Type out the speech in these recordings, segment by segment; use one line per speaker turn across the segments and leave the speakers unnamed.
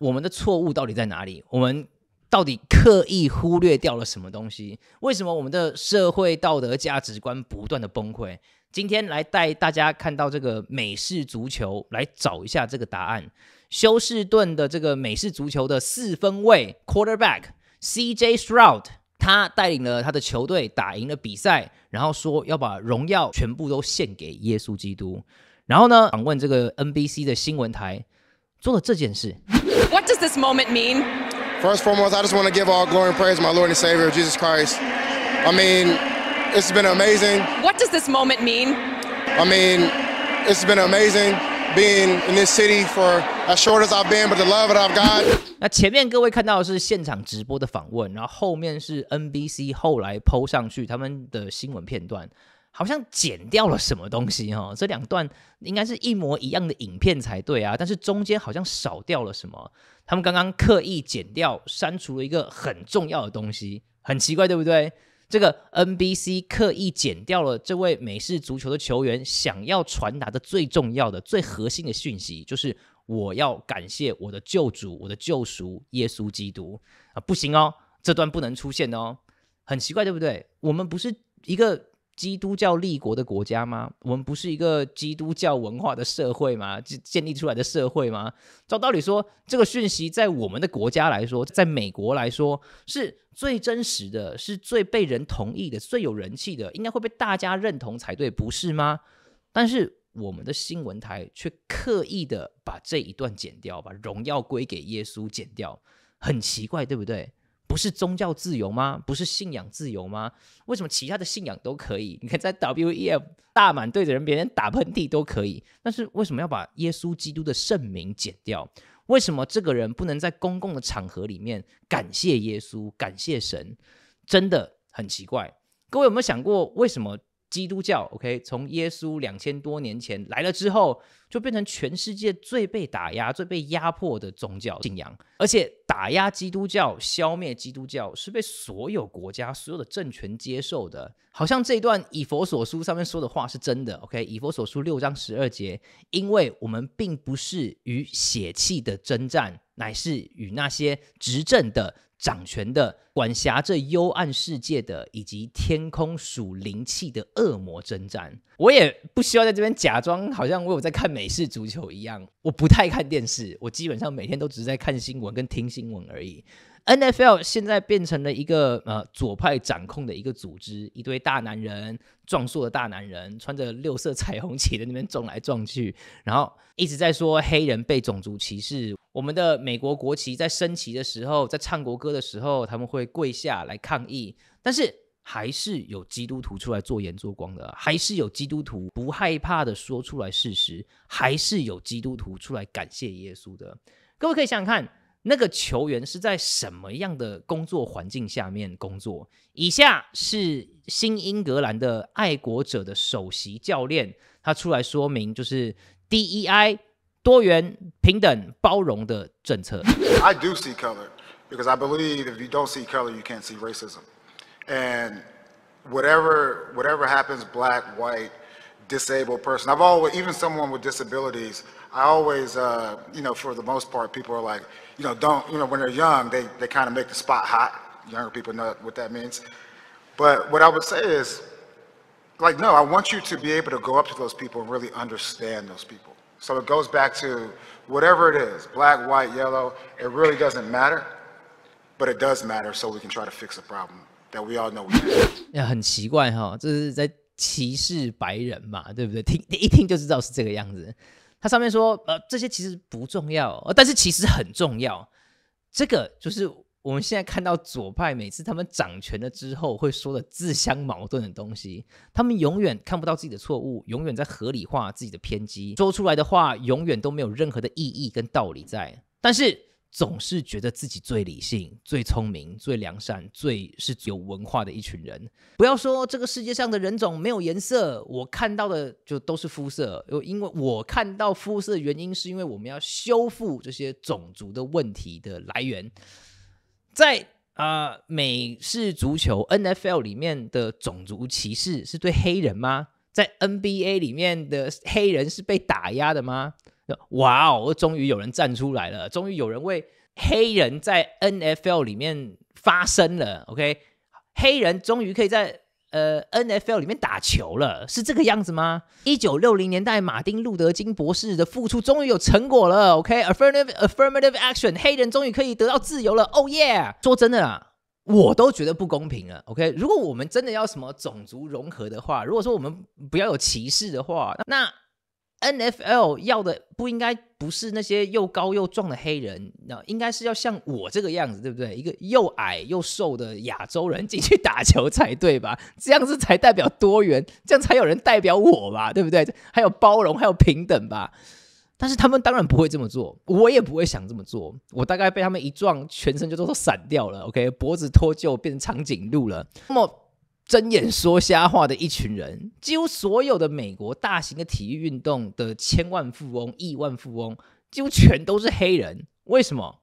我们的错误到底在哪里？我们到底刻意忽略掉了什么东西？为什么我们的社会道德价值观不断的崩溃？今天来带大家看到这个美式足球，来找一下这个答案。休斯顿的这个美式足球的四分卫 Quarterback C J s t r o u d 他带领了他的球队打赢了比赛，然后说要把荣耀全部都献给耶稣基督。然后呢，访问这个 NBC 的新闻台。做了这件事。What does this moment mean? First foremost, I just want to give all glory and praise to my Lord and Savior Jesus Christ. I mean, it's been amazing. What does this moment mean? I mean, it's been amazing being in this city for as short as I've been, but the love that I've got. 那前面各位看到的是现场直播的访问，然后后面是 NBC 后来 PO 上去他们的新闻片段。好像剪掉了什么东西哈，这两段应该是一模一样的影片才对啊，但是中间好像少掉了什么，他们刚刚刻意剪掉、删除了一个很重要的东西，很奇怪，对不对？这个 NBC 刻意剪掉了这位美式足球的球员想要传达的最重要的、最核心的讯息，就是我要感谢我的救主、我的救赎耶稣基督啊，不行哦，这段不能出现哦，很奇怪，对不对？我们不是一个。基督教立国的国家吗？我们不是一个基督教文化的社会吗？建建立出来的社会吗？照道理说，这个讯息在我们的国家来说，在美国来说，是最真实的，是最被人同意的，最有人气的，应该会被大家认同才对，不是吗？但是我们的新闻台却刻意的把这一段剪掉，把荣耀归给耶稣，剪掉，很奇怪，对不对？不是宗教自由吗？不是信仰自由吗？为什么其他的信仰都可以？你看在 W E F 大满对着人别人打喷嚏都可以，但是为什么要把耶稣基督的圣名剪掉？为什么这个人不能在公共的场合里面感谢耶稣、感谢神？真的很奇怪。各位有没有想过为什么？基督教，OK，从耶稣两千多年前来了之后，就变成全世界最被打压、最被压迫的宗教信仰。而且打压基督教、消灭基督教是被所有国家、所有的政权接受的。好像这一段以佛所书上面说的话是真的。OK，以佛所书六章十二节，因为我们并不是与血气的征战，乃是与那些执政的。掌权的、管辖着幽暗世界的以及天空属灵气的恶魔征战，我也不需要在这边假装好像我有在看美式足球一样。我不太看电视，我基本上每天都只是在看新闻跟听新闻而已。N F L 现在变成了一个呃左派掌控的一个组织，一堆大男人、壮硕的大男人，穿着六色彩虹旗的那边撞来撞去，然后一直在说黑人被种族歧视。我们的美国国旗在升旗的时候，在唱国歌的时候，他们会跪下来抗议。但是还是有基督徒出来做盐做光的，还是有基督徒不害怕的说出来事实，还是有基督徒出来感谢耶稣的。各位可以想想看。那个球员是在什么样的工作环境下面工作？以下是新英格兰的爱国者的首席教练，他出来说明就是 DEI 多元平等包容的政策。I do see color because I believe if you don't see color, you can't see racism. And whatever, whatever happens, black, white. disabled person. I've always, even someone with disabilities, I always, uh, you know, for the most part, people are like, you know, don't, you know, when they're young, they, they kind of make the spot hot. Younger people know what that means. But what I would say is, like, no, I want you to be able to go up to those people and really understand those people. So it goes back to whatever it is, black, white, yellow, it really doesn't matter, but it does matter so we can try to fix a problem that we all know we have. 歧视白人嘛，对不对？听一听就知道是这个样子。他上面说，呃，这些其实不重要，但是其实很重要。这个就是我们现在看到左派每次他们掌权了之后会说的自相矛盾的东西。他们永远看不到自己的错误，永远在合理化自己的偏激，说出来的话永远都没有任何的意义跟道理在。但是。总是觉得自己最理性、最聪明、最良善、最是有文化的一群人。不要说这个世界上的人种没有颜色，我看到的就都是肤色。因为我看到肤色的原因，是因为我们要修复这些种族的问题的来源。在啊，美式足球 N F L 里面的种族歧视是对黑人吗？在 N B A 里面的黑人是被打压的吗？哇哦！终于有人站出来了，终于有人为黑人在 NFL 里面发声了。OK，黑人终于可以在呃 NFL 里面打球了，是这个样子吗？一九六零年代，马丁·路德·金博士的付出终于有成果了。OK，affirmative affirmative action，黑人终于可以得到自由了。Oh yeah！说真的啊，我都觉得不公平了。OK，如果我们真的要什么种族融合的话，如果说我们不要有歧视的话，那…… N F L 要的不应该不是那些又高又壮的黑人，那应该是要像我这个样子，对不对？一个又矮又瘦的亚洲人进去打球才对吧？这样子才代表多元，这样才有人代表我吧，对不对？还有包容，还有平等吧。但是他们当然不会这么做，我也不会想这么做。我大概被他们一撞，全身就都散掉了。OK，脖子脱臼，变成长颈鹿了。那么。睁眼说瞎话的一群人，几乎所有的美国大型的体育运动的千万富翁、亿万富翁，几乎全都是黑人。为什么？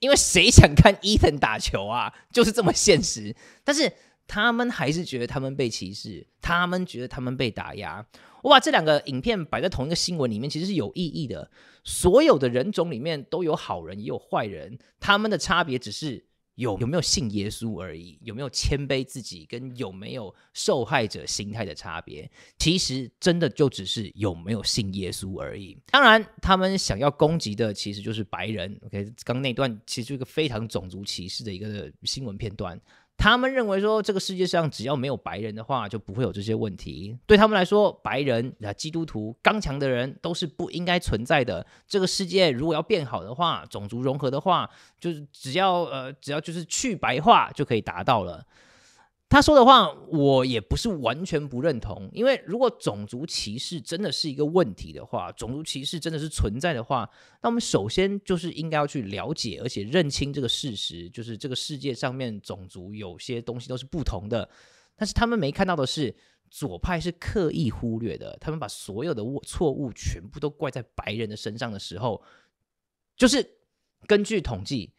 因为谁想看伊藤打球啊？就是这么现实。但是他们还是觉得他们被歧视，他们觉得他们被打压。我把这两个影片摆在同一个新闻里面，其实是有意义的。所有的人种里面都有好人也有坏人，他们的差别只是。有有没有信耶稣而已，有没有谦卑自己跟有没有受害者心态的差别，其实真的就只是有没有信耶稣而已。当然，他们想要攻击的其实就是白人。OK，刚那段其实就是一个非常种族歧视的一个新闻片段。他们认为说，这个世界上只要没有白人的话，就不会有这些问题。对他们来说，白人啊、基督徒、刚强的人都是不应该存在的。这个世界如果要变好的话，种族融合的话，就是只要呃，只要就是去白化就可以达到了。他说的话，我也不是完全不认同。因为如果种族歧视真的是一个问题的话，种族歧视真的是存在的话，那我们首先就是应该要去了解，而且认清这个事实，就是这个世界上面种族有些东西都是不同的。但是他们没看到的是，左派是刻意忽略的。他们把所有的错误全部都怪在白人的身上的时候，就是根据统计。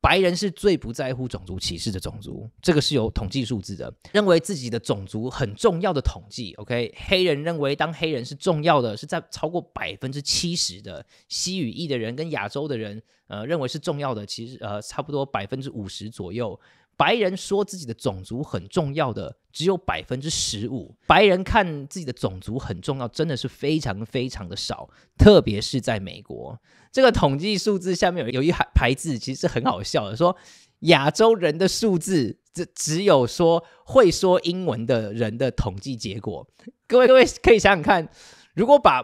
白人是最不在乎种族歧视的种族，这个是有统计数字的。认为自己的种族很重要的统计，OK，黑人认为当黑人是重要的，是在超过百分之七十的西语裔的人跟亚洲的人，呃，认为是重要的。其实呃，差不多百分之五十左右。白人说自己的种族很重要的，只有百分之十五。白人看自己的种族很重要，真的是非常非常的少，特别是在美国。这个统计数字下面有有一排字，其实很好笑的，说亚洲人的数字只只有说会说英文的人的统计结果。各位各位可以想想看，如果把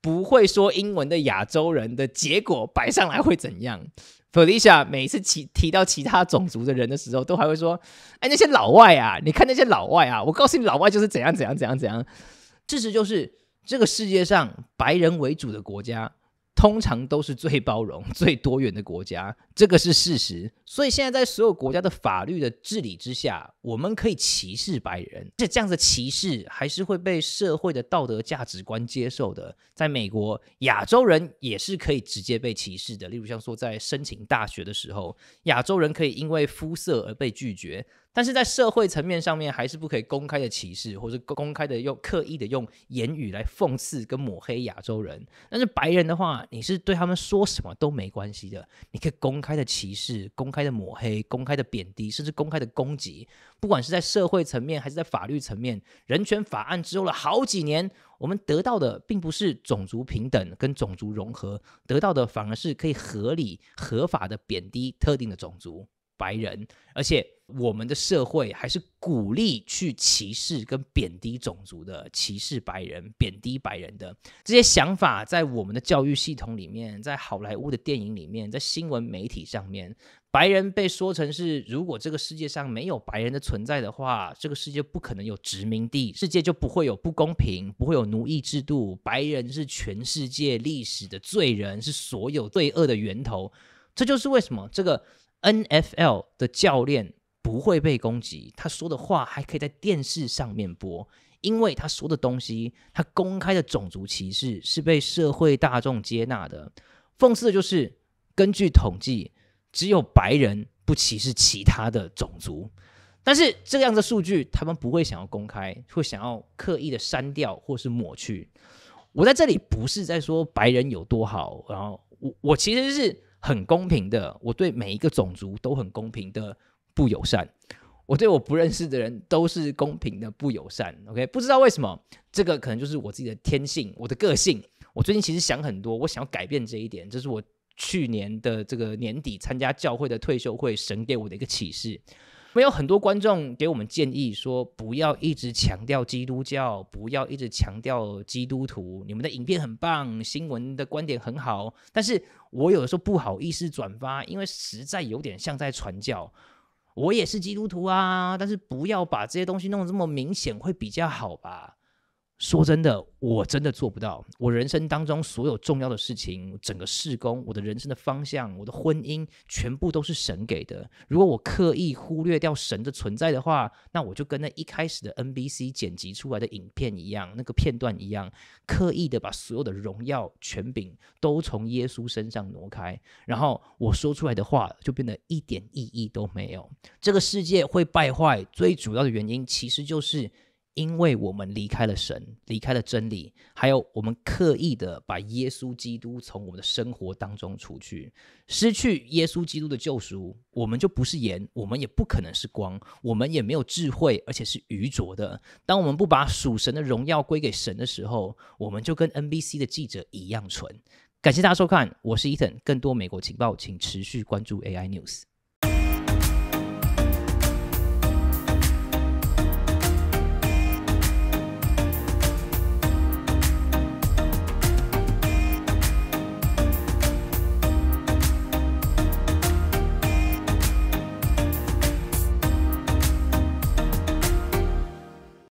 不会说英文的亚洲人的结果摆上来会怎样？Felicia 每次提提到其他种族的人的时候，都还会说：“哎，那些老外啊，你看那些老外啊，我告诉你，老外就是怎样怎样怎样怎样，事实就是这个世界上白人为主的国家。”通常都是最包容、最多元的国家，这个是事实。所以现在在所有国家的法律的治理之下，我们可以歧视白人，这这样的歧视还是会被社会的道德价值观接受的。在美国，亚洲人也是可以直接被歧视的，例如像说在申请大学的时候，亚洲人可以因为肤色而被拒绝。但是在社会层面上面，还是不可以公开的歧视，或者公开的用刻意的用言语来讽刺跟抹黑亚洲人。但是白人的话，你是对他们说什么都没关系的，你可以公开的歧视、公开的抹黑、公开的贬低，甚至公开的攻击。不管是在社会层面还是在法律层面，人权法案之后了好几年，我们得到的并不是种族平等跟种族融合，得到的反而是可以合理合法的贬低特定的种族。白人，而且我们的社会还是鼓励去歧视跟贬低种族的，歧视白人、贬低白人的这些想法，在我们的教育系统里面，在好莱坞的电影里面，在新闻媒体上面，白人被说成是：如果这个世界上没有白人的存在的话，这个世界不可能有殖民地，世界就不会有不公平，不会有奴役制度。白人是全世界历史的罪人，是所有罪恶的源头。这就是为什么这个。N F L 的教练不会被攻击，他说的话还可以在电视上面播，因为他说的东西，他公开的种族歧视是被社会大众接纳的。讽刺的就是，根据统计，只有白人不歧视其他的种族，但是这样的数据他们不会想要公开，会想要刻意的删掉或是抹去。我在这里不是在说白人有多好，然后我我其实是。很公平的，我对每一个种族都很公平的不友善，我对我不认识的人都是公平的不友善。OK，不知道为什么，这个可能就是我自己的天性，我的个性。我最近其实想很多，我想要改变这一点，这是我去年的这个年底参加教会的退休会，神给我的一个启示。没有很多观众给我们建议说，不要一直强调基督教，不要一直强调基督徒。你们的影片很棒，新闻的观点很好，但是我有的时候不好意思转发，因为实在有点像在传教。我也是基督徒啊，但是不要把这些东西弄得这么明显会比较好吧。说真的，我真的做不到。我人生当中所有重要的事情，整个事工，我的人生的方向，我的婚姻，全部都是神给的。如果我刻意忽略掉神的存在的话，那我就跟那一开始的 NBC 剪辑出来的影片一样，那个片段一样，刻意的把所有的荣耀权柄都从耶稣身上挪开，然后我说出来的话就变得一点意义都没有。这个世界会败坏，最主要的原因其实就是。因为我们离开了神，离开了真理，还有我们刻意的把耶稣基督从我们的生活当中除去，失去耶稣基督的救赎，我们就不是盐，我们也不可能是光，我们也没有智慧，而且是愚拙的。当我们不把属神的荣耀归给神的时候，我们就跟 NBC 的记者一样蠢。感谢大家收看，我是伊藤，更多美国情报，请持续关注 AI News。